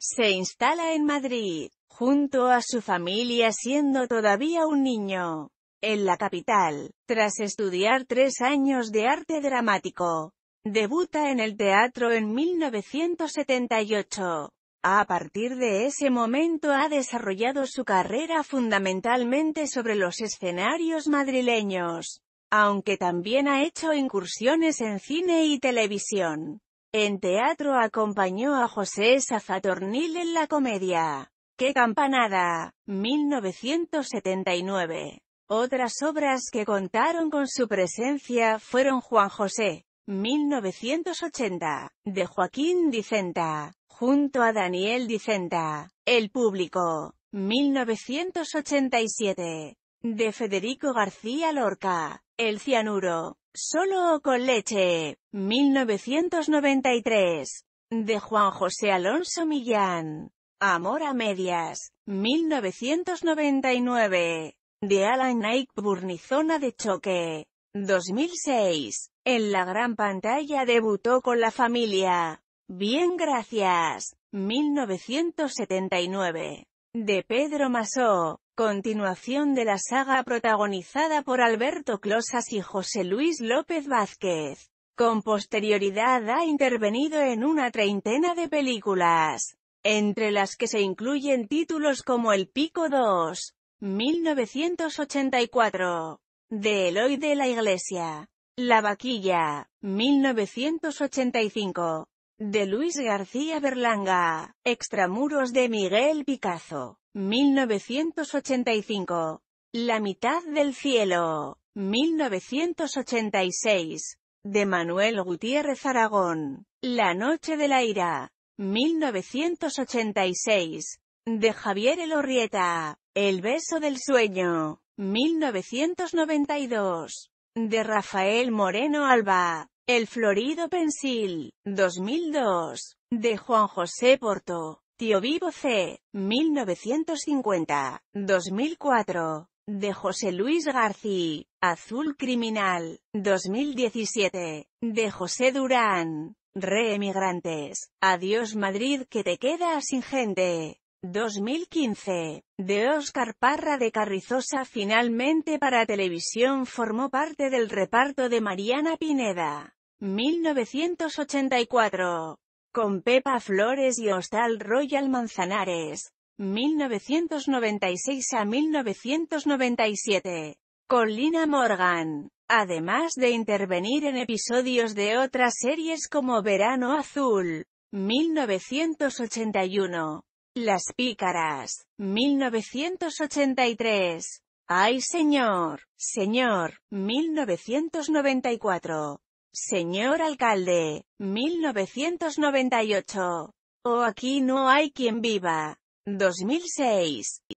Se instala en Madrid, junto a su familia siendo todavía un niño, en la capital, tras estudiar tres años de arte dramático. Debuta en el teatro en 1978. A partir de ese momento ha desarrollado su carrera fundamentalmente sobre los escenarios madrileños, aunque también ha hecho incursiones en cine y televisión. En teatro acompañó a José Safatornil en la comedia ¡Qué campanada! 1979. Otras obras que contaron con su presencia fueron Juan José, 1980, de Joaquín Dicenta, junto a Daniel Dicenta, El Público, 1987, de Federico García Lorca, El cianuro, solo o con leche, 1993, de Juan José Alonso Millán, Amor a medias, 1999, de Alan Nike Burnizona de Choque, 2006, en la gran pantalla debutó con la familia, Bien gracias, 1979, de Pedro Masó, Continuación de la saga protagonizada por Alberto Closas y José Luis López Vázquez. Con posterioridad ha intervenido en una treintena de películas, entre las que se incluyen títulos como El Pico 2, 1984, De Eloy de la Iglesia, La Vaquilla, 1985, de Luis García Berlanga, Extramuros de Miguel Picazo, 1985, La mitad del cielo, 1986, de Manuel Gutiérrez Aragón, La noche de la ira, 1986, de Javier Elorrieta, El beso del sueño, 1992, de Rafael Moreno Alba, el florido pensil, 2002, de Juan José Porto, Tío Vivo C, 1950, 2004, de José Luis García, Azul Criminal, 2017, de José Durán, re Reemigrantes, Adiós Madrid que te queda sin gente. 2015, de Oscar Parra de Carrizosa finalmente para televisión formó parte del reparto de Mariana Pineda. 1984. Con Pepa Flores y Hostal Royal Manzanares. 1996 a 1997. Con Lina Morgan. Además de intervenir en episodios de otras series como Verano Azul. 1981. Las Pícaras. 1983. ¡Ay señor! Señor, 1994. Señor alcalde, 1998. O oh, aquí no hay quien viva. 2006.